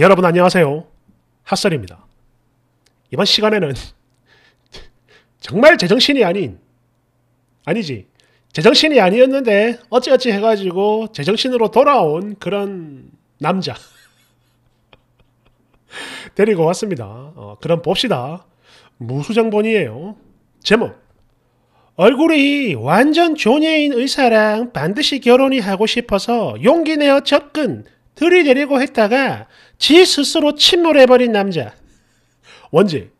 여러분 안녕하세요. 핫설입니다. 이번 시간에는 정말 제정신이 아닌 아니지 제정신이 아니었는데 어찌어찌 해가지고 제정신으로 돌아온 그런 남자 데리고 왔습니다. 어, 그럼 봅시다. 무수정본이에요. 제목 얼굴이 완전 존예인 의사랑 반드시 결혼이 하고 싶어서 용기 내어 접근 들이대려고 했다가 지 스스로 침몰해버린 남자. 원지,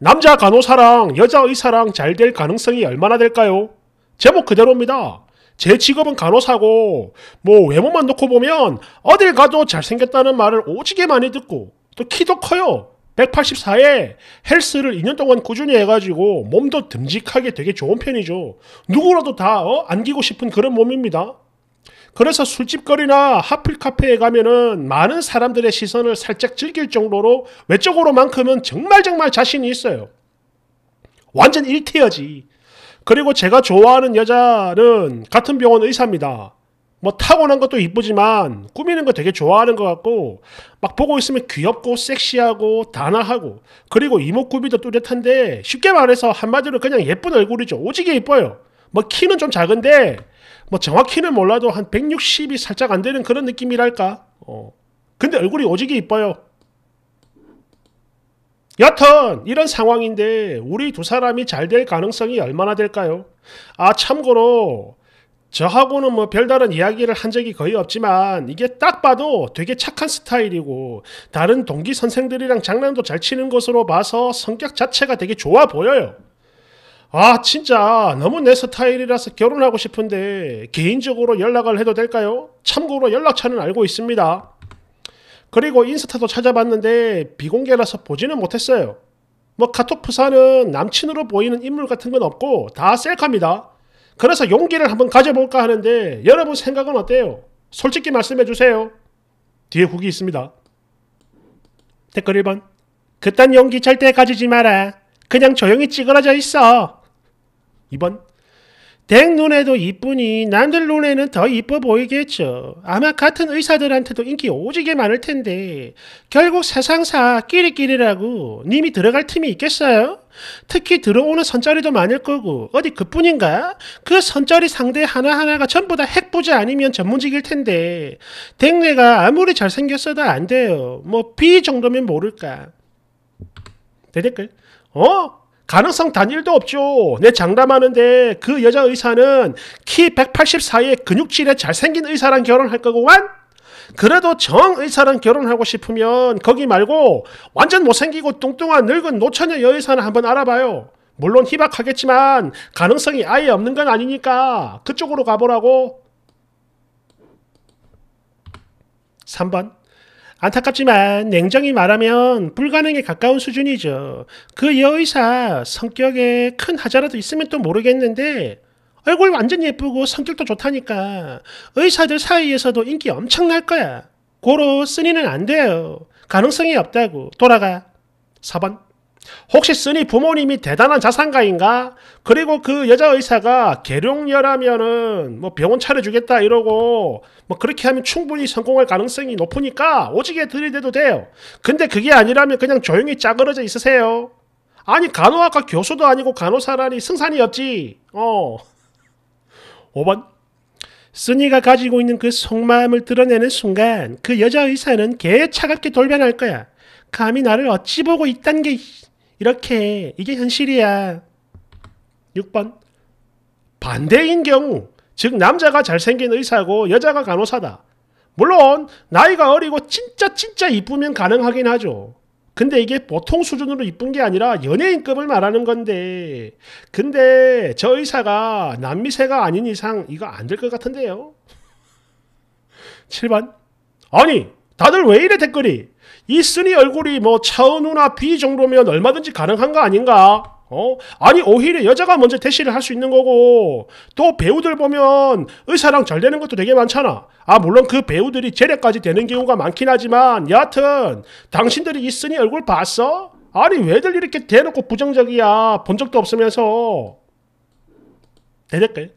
남자 간호사랑 여자 의사랑 잘 될 가능성이 얼마나 될까요? 제목 그대로입니다. 제 직업은 간호사고 뭐 외모만 놓고 보면 어딜 가도 잘생겼다는 말을 오지게 많이 듣고 또 키도 커요. 184에 헬스를 2년 동안 꾸준히 해가지고 몸도 듬직하게 되게 좋은 편이죠. 누구라도 다 어? 안기고 싶은 그런 몸입니다. 그래서 술집거리나 하필 카페에 가면은 많은 사람들의 시선을 살짝 즐길 정도로 외적으로만큼은 정말 정말 자신이 있어요. 완전 일태여지 그리고 제가 좋아하는 여자는 같은 병원 의사입니다. 뭐 타고난 것도 이쁘지만 꾸미는 거 되게 좋아하는 것 같고 막 보고 있으면 귀엽고 섹시하고 단아하고 그리고 이목구비도 뚜렷한데 쉽게 말해서 한마디로 그냥 예쁜 얼굴이죠. 오지게 이뻐요. 뭐 키는 좀 작은데 뭐 정확히는 몰라도 한 160이 살짝 안 되는 그런 느낌이랄까. 어. 근데 얼굴이 오지게 이뻐요. 여튼 이런 상황인데 우리 두 사람이 잘 될 가능성이 얼마나 될까요? 아 참고로 저하고는 뭐 별다른 이야기를 한 적이 거의 없지만 이게 딱 봐도 되게 착한 스타일이고 다른 동기 선생들이랑 장난도 잘 치는 것으로 봐서 성격 자체가 되게 좋아 보여요. 아, 진짜 너무 내 스타일이라서 결혼하고 싶은데 개인적으로 연락을 해도 될까요? 참고로 연락처는 알고 있습니다. 그리고 인스타도 찾아봤는데 비공개라서 보지는 못했어요. 뭐 카톡 프사는 남친으로 보이는 인물 같은 건 없고 다 셀카입니다. 그래서 용기를 한번 가져볼까 하는데 여러분 생각은 어때요? 솔직히 말씀해 주세요. 뒤에 후기 있습니다. 댓글 1번. 그딴 용기 절대 가지지 마라. 그냥 조용히 찌그러져 있어. 2번 댁 눈에도 이쁘니 남들 눈에는 더 이뻐 보이겠죠. 아마 같은 의사들한테도 인기 오지게 많을 텐데 결국 세상사 끼리끼리라고 님이 들어갈 팀이 있겠어요? 특히 들어오는 선짜리도 많을 거고 어디 그뿐인가? 그 선짜리 상대 하나하나가 전부 다 핵부지 아니면 전문직일 텐데 댁내가 아무리 잘생겼어도 안 돼요. 뭐 B 정도면 모를까. 대댓글 어? 가능성 단일도 없죠. 내 장담하는데 그 여자 의사는 키 184에 근육질에 잘생긴 의사랑 결혼할 거고만 그래도 정 의사랑 결혼하고 싶으면 거기 말고 완전 못생기고 뚱뚱한 늙은 노처녀 여의사는 한번 알아봐요. 물론 희박하겠지만 가능성이 아예 없는 건 아니니까 그쪽으로 가보라고. 3번 안타깝지만 냉정히 말하면 불가능에 가까운 수준이죠. 그 여의사 성격에 큰 하자라도 있으면 또 모르겠는데 얼굴 완전 예쁘고 성격도 좋다니까 의사들 사이에서도 인기 엄청날 거야. 고로 쓰니는 안 돼요. 가능성이 없다고. 돌아가. 4번. 혹시 쓰니 부모님이 대단한 자산가인가? 그리고 그 여자 의사가 계룡녀라면은 뭐 병원 차려주겠다 이러고 뭐 그렇게 하면 충분히 성공할 가능성이 높으니까 오지게 들이대도 돼요. 근데 그게 아니라면 그냥 조용히 짜그러져 있으세요. 아니 간호학과 교수도 아니고 간호사라니 승산이었지. 어. 5번 쓰니가 가지고 있는 그 속마음을 드러내는 순간 그 여자 의사는 개 차갑게 돌변할 거야. 감히 나를 어찌 보고 이딴 게 이렇게 이게 현실이야. 6번 반대인 경우 즉 남자가 잘생긴 의사고 여자가 간호사다. 물론 나이가 어리고 진짜 진짜 이쁘면 가능하긴 하죠. 근데 이게 보통 수준으로 이쁜 게 아니라 연예인급을 말하는 건데 근데 저 의사가 남미세가 아닌 이상 이거 안 될 것 같은데요. 7번 아니 다들 왜 이래 댓글이 있으니 얼굴이 뭐 차은우나 비 정도면 얼마든지 가능한 거 아닌가? 어? 아니 오히려 여자가 먼저 대시를 할 수 있는 거고 또 배우들 보면 의사랑 잘 되는 것도 되게 많잖아 아 물론 그 배우들이 재래까지 되는 경우가 많긴 하지만 여하튼 당신들이 있으니 얼굴 봤어? 아니 왜들 이렇게 대놓고 부정적이야 본 적도 없으면서 대댓글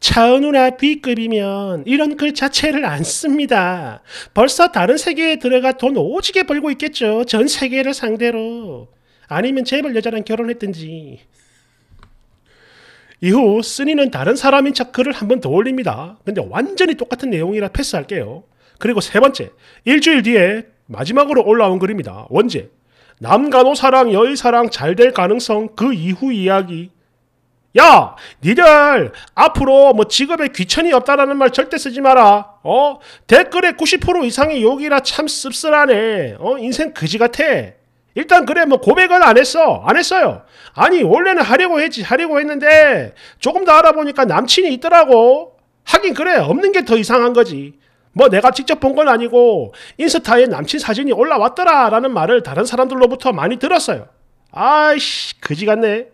차은우나 아 B급이면 이런 글 자체를 안 씁니다. 벌써 다른 세계에 들어가 돈 오지게 벌고 있겠죠. 전 세계를 상대로. 아니면 재벌 여자랑 결혼했든지. 이후 쓰니는 다른 사람인 척 글을 한 번 더 올립니다. 근데 완전히 똑같은 내용이라 패스할게요. 그리고 세 번째, 일주일 뒤에 마지막으로 올라온 글입니다. 원제. 남간호사랑 여의사랑 잘 될 가능성 그 이후 이야기 야, 니들 앞으로 뭐 직업에 귀천이 없다라는 말 절대 쓰지 마라. 어? 댓글에 90% 이상의 욕이라 참 씁쓸하네. 어? 인생 그지 같아. 일단 그래 뭐 고백은 안 했어. 안 했어요. 아니, 원래는 하려고 했지. 하려고 했는데 조금 더 알아보니까 남친이 있더라고. 하긴 그래. 없는 게 더 이상한 거지. 뭐 내가 직접 본 건 아니고 인스타에 남친 사진이 올라왔더라라는 말을 다른 사람들로부터 많이 들었어요. 아이씨, 그지 같네.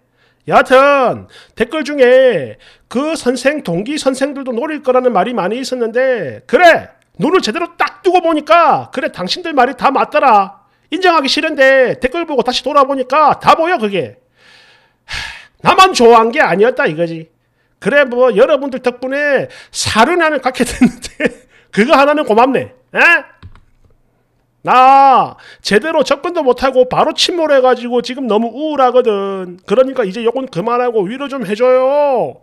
여하튼 댓글 중에 그 선생 동기 선생들도 노릴 거라는 말이 많이 있었는데 그래 눈을 제대로 딱 뜨고 보니까 그래 당신들 말이 다 맞더라 인정하기 싫은데 댓글 보고 다시 돌아보니까 다 보여 그게 나만 좋아한 게 아니었다 이거지 그래 뭐 여러분들 덕분에 사륜하는 갖게 됐는데 그거 하나는 고맙네 에? 나 제대로 접근도 못하고 바로 침몰해가지고 지금 너무 우울하거든. 그러니까 이제 요건 그만하고 위로 좀 해줘요.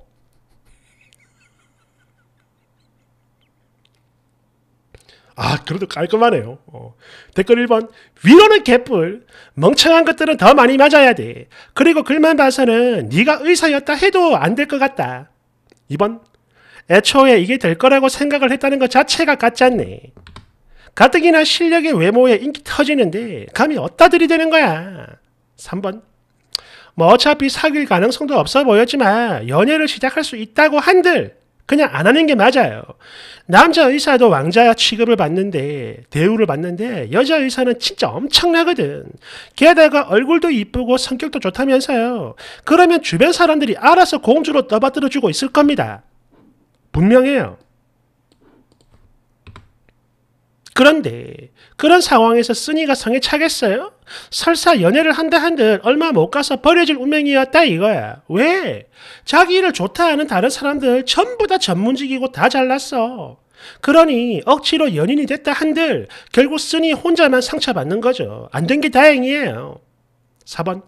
아 그래도 깔끔하네요. 어. 댓글 1번 위로는 개뿔 멍청한 것들은 더 많이 맞아야 돼. 그리고 글만 봐서는 네가 의사였다 해도 안 될 것 같다. 2번 애초에 이게 될 거라고 생각을 했다는 것 자체가 가짜네. 가뜩이나 실력의 외모에 인기 터지는데 감히 어따 들이대는 거야. 3번. 뭐 어차피 사귈 가능성도 없어 보였지만 연애를 시작할 수 있다고 한들 그냥 안 하는 게 맞아요. 남자 의사도 왕자 취급을 받는데 대우를 받는데 여자 의사는 진짜 엄청나거든. 게다가 얼굴도 이쁘고 성격도 좋다면서요. 그러면 주변 사람들이 알아서 공주로 떠받들어 주고 있을 겁니다. 분명해요. 그런데 그런 상황에서 쓰이가 성에 차겠어요? 설사 연애를 한다 한들 얼마 못 가서 버려질 운명이었다 이거야. 왜? 자기 일을 좋다 하는 다른 사람들 전부 다 전문직이고 다 잘났어. 그러니 억지로 연인이 됐다 한들 결국 쓰이 혼자만 상처받는 거죠. 안 된 게 다행이에요. 4번.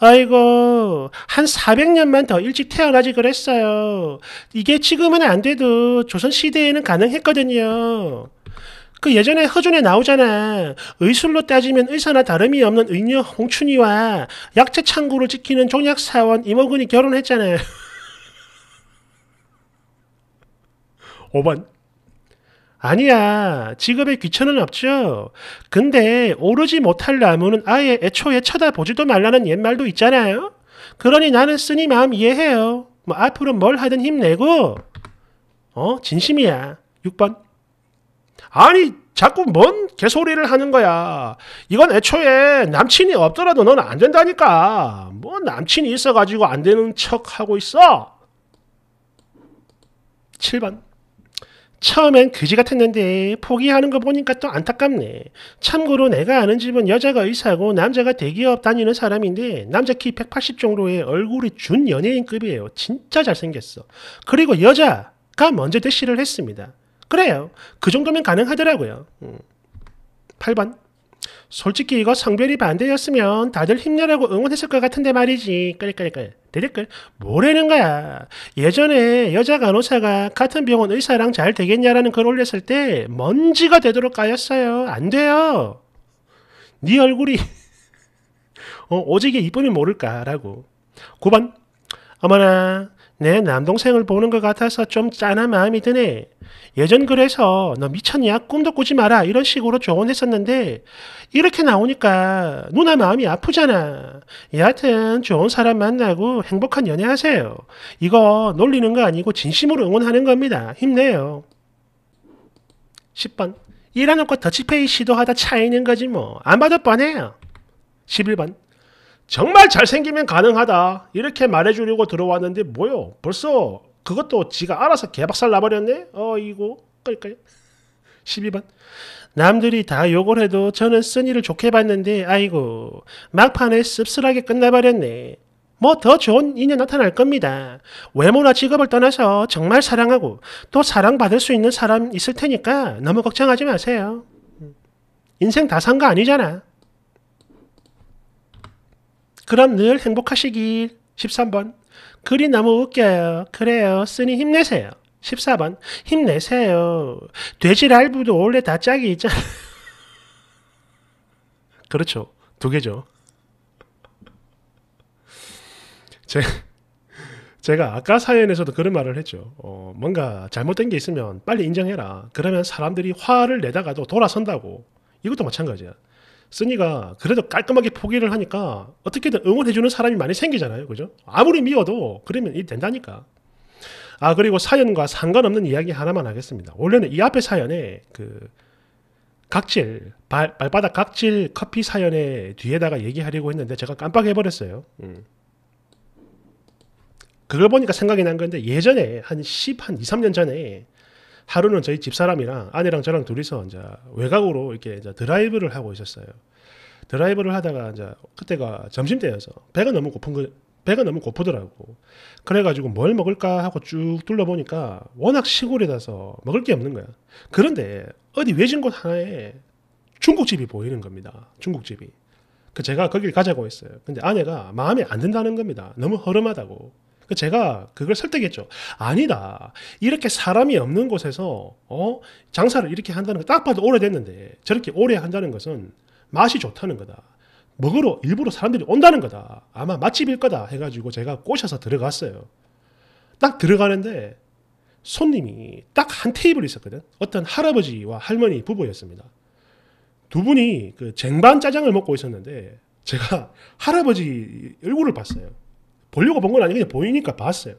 아이고, 한 400년만 더 일찍 태어나지 그랬어요. 이게 지금은 안 돼도 조선시대에는 가능했거든요. 그 예전에 허준에 나오잖아. 의술로 따지면 의사나 다름이 없는 의녀 홍춘이와 약재 창구를 지키는 종약 사원 임호근이 결혼했잖아. 5번. 아니야. 직업에 귀천은 없죠. 근데 오르지 못할 나무는 아예 애초에 쳐다보지도 말라는 옛말도 있잖아요. 그러니 나는 쓰니 마음 이해해요. 뭐 앞으로 뭘 하든 힘내고 어 진심이야. 6번. 아니 자꾸 뭔 개소리를 하는 거야. 이건 애초에 남친이 없더라도 너는 안 된다니까. 뭐 남친이 있어가지고 안 되는 척 하고 있어. 7번. 처음엔 그지 같았는데 포기하는 거 보니까 또 안타깝네. 참고로 내가 아는 집은 여자가 의사고 남자가 대기업 다니는 사람인데 남자 키 180 정도의 얼굴이 준 연예인급이에요. 진짜 잘생겼어. 그리고 여자가 먼저 대시를 했습니다. 그래요. 그 정도면 가능하더라고요. 8번. 솔직히 이거 성별이 반대였으면 다들 힘내라고 응원했을 것 같은데 말이지. 끌끌끌. 대댓글. 뭐라는 거야. 예전에 여자 간호사가 같은 병원 의사랑 잘 되겠냐라는 글 올렸을 때 먼지가 되도록 까였어요. 안 돼요. 네 얼굴이 어, 오직의 이쁨이 모를까라고. 9번. 어머나 내 남동생을 보는 것 같아서 좀 짠한 마음이 드네. 예전 그래서 너 미쳤냐? 꿈도 꾸지 마라. 이런 식으로 조언했었는데 이렇게 나오니까 누나 마음이 아프잖아. 여하튼 좋은 사람 만나고 행복한 연애하세요. 이거 놀리는 거 아니고 진심으로 응원하는 겁니다. 힘내요. 10번. 일하는 것 더치페이 시도하다 차이는 거지 뭐. 안 받을 뻔해요. 11번. 정말 잘생기면 가능하다 이렇게 말해주려고 들어왔는데 뭐요 벌써 그것도 지가 알아서 개박살 나버렸네 어이고 끌러까요 12번 남들이 다 욕을 해도 저는 쓴니를 좋게 봤는데 아이고 막판에 씁쓸하게 끝나버렸네 뭐 더 좋은 인연 나타날 겁니다. 외모나 직업을 떠나서 정말 사랑하고 또 사랑받을 수 있는 사람 있을 테니까 너무 걱정하지 마세요. 인생 다 산 거 아니잖아. 그럼 늘 행복하시길. 13번. 그리 너무 웃겨요. 그래요. 쓰니 힘내세요. 14번. 힘내세요. 돼지랄부도 원래 다 짝이 있잖아. 그렇죠. 두 개죠. 제, 제가 아까 사연에서도 그런 말을 했죠. 어, 뭔가 잘못된 게 있으면 빨리 인정해라. 그러면 사람들이 화를 내다가도 돌아선다고. 이것도 마찬가지야. 쓰니가 그래도 깔끔하게 포기를 하니까 어떻게든 응원해주는 사람이 많이 생기잖아요. 그죠? 아무리 미워도 그러면 이 된다니까. 아, 그리고 사연과 상관없는 이야기 하나만 하겠습니다. 원래는 이 앞에 사연에 그 각질, 발, 발바닥 각질 커피 사연에 뒤에다가 얘기하려고 했는데 제가 깜빡해버렸어요. 음. 그걸 보니까 생각이 난 건데 예전에 한 10, 한 2, 3년 전에 하루는 저희 집사람이랑 아내랑 저랑 둘이서 이제 외곽으로 이렇게 이제 드라이브를 하고 있었어요. 드라이브를 하다가 이제 그때가 점심 때여서 배가 너무 고픈 거 배가 너무 고프더라고. 그래가지고 뭘 먹을까 하고 쭉 둘러보니까 워낙 시골이라서 먹을 게 없는 거야. 그런데 어디 외진 곳 하나에 중국집이 보이는 겁니다. 중국집이. 그 제가 거길 가자고 했어요. 근데 아내가 마음에 안 든다는 겁니다. 너무 허름하다고. 그 제가 그걸 설득했죠. 아니다. 이렇게 사람이 없는 곳에서 어? 장사를 이렇게 한다는 거 딱 봐도 오래됐는데 저렇게 오래 한다는 것은 맛이 좋다는 거다. 먹으러 일부러 사람들이 온다는 거다. 아마 맛집일 거다 해가지고 제가 꼬셔서 들어갔어요. 딱 들어가는데 손님이 딱 한 테이블 있었거든. 어떤 할아버지와 할머니 부부였습니다. 두 분이 그 쟁반 짜장을 먹고 있었는데 제가 할아버지 얼굴을 봤어요. 보려고 본 건 아니고 그냥 보이니까 봤어요.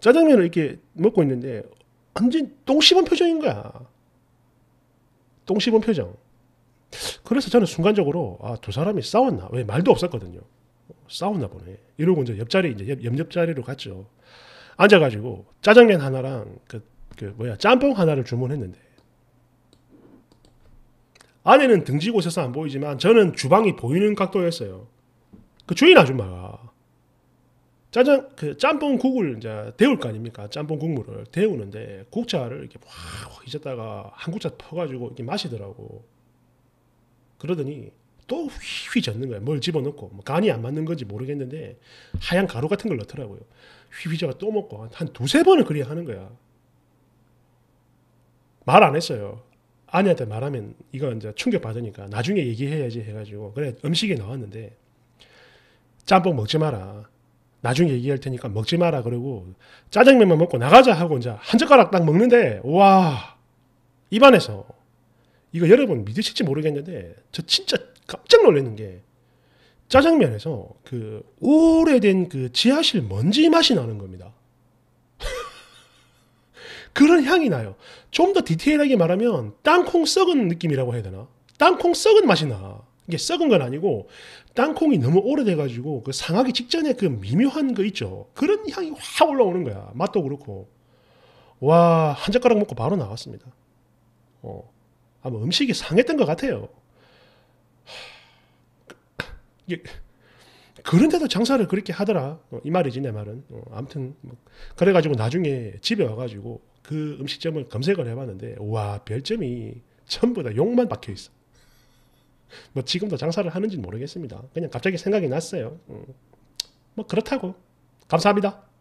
짜장면을 이렇게 먹고 있는데 완전 똥 씹은 표정인 거야. 똥 씹은 표정. 그래서 저는 순간적으로 아, 두 사람이 싸웠나? 왜 말도 없었거든요. 싸웠나 보네. 이러고 이제 옆자리 이제 옆, 옆옆자리로 갔죠. 앉아가지고 짜장면 하나랑 그, 그 뭐야 짬뽕 하나를 주문했는데 아내는 등지고 있어서 안 보이지만 저는 주방이 보이는 각도였어요. 그 주인 아줌마가 짜장 그 짬뽕 국을 이제 데울 거 아닙니까? 짬뽕 국물을 데우는데 국자를 이렇게 확 잊었다가 한 국자 퍼가지고 이렇게 마시더라고. 그러더니 또 휘휘 젓는 거야. 뭘 집어넣고 뭐 간이 안 맞는 건지 모르겠는데 하얀 가루 같은 걸 넣더라고요. 휘휘자가 또 먹고 한 두세 번을 그리 하는 거야. 말 안 했어요. 아내한테 말하면 이거 이제 충격 받으니까 나중에 얘기해야지 해가지고 그래 음식이 나왔는데 짬뽕 먹지 마라. 나중에 얘기할 테니까 먹지 마라 그러고 짜장면만 먹고 나가자 하고 이제 한 젓가락 딱 먹는데 와 입안에서 이거 여러분 믿으실지 모르겠는데 저 진짜 깜짝 놀라는 게 짜장면에서 그 오래된 그 지하실 먼지 맛이 나는 겁니다. 그런 향이 나요. 좀 더 디테일하게 말하면 땅콩 썩은 느낌이라고 해야 되나? 땅콩 썩은 맛이 나. 이게 썩은 건 아니고 땅콩이 너무 오래돼가지고 그 상하기 직전에 그 미묘한 거 있죠. 그런 향이 확 올라오는 거야. 맛도 그렇고. 와, 한 젓가락 먹고 바로 나왔습니다. 어, 아마 음식이 상했던 것 같아요. 이게, 그런데도 장사를 그렇게 하더라. 어, 이 말이지, 내 말은. 어, 아무튼, 뭐, 그래가지고 나중에 집에 와가지고 그 음식점을 검색을 해봤는데, 와, 별점이 전부 다 욕만 박혀있어. 뭐 지금도 장사를 하는지는 모르겠습니다. 그냥 갑자기 생각이 났어요. 음. 뭐 그렇다고. 감사합니다.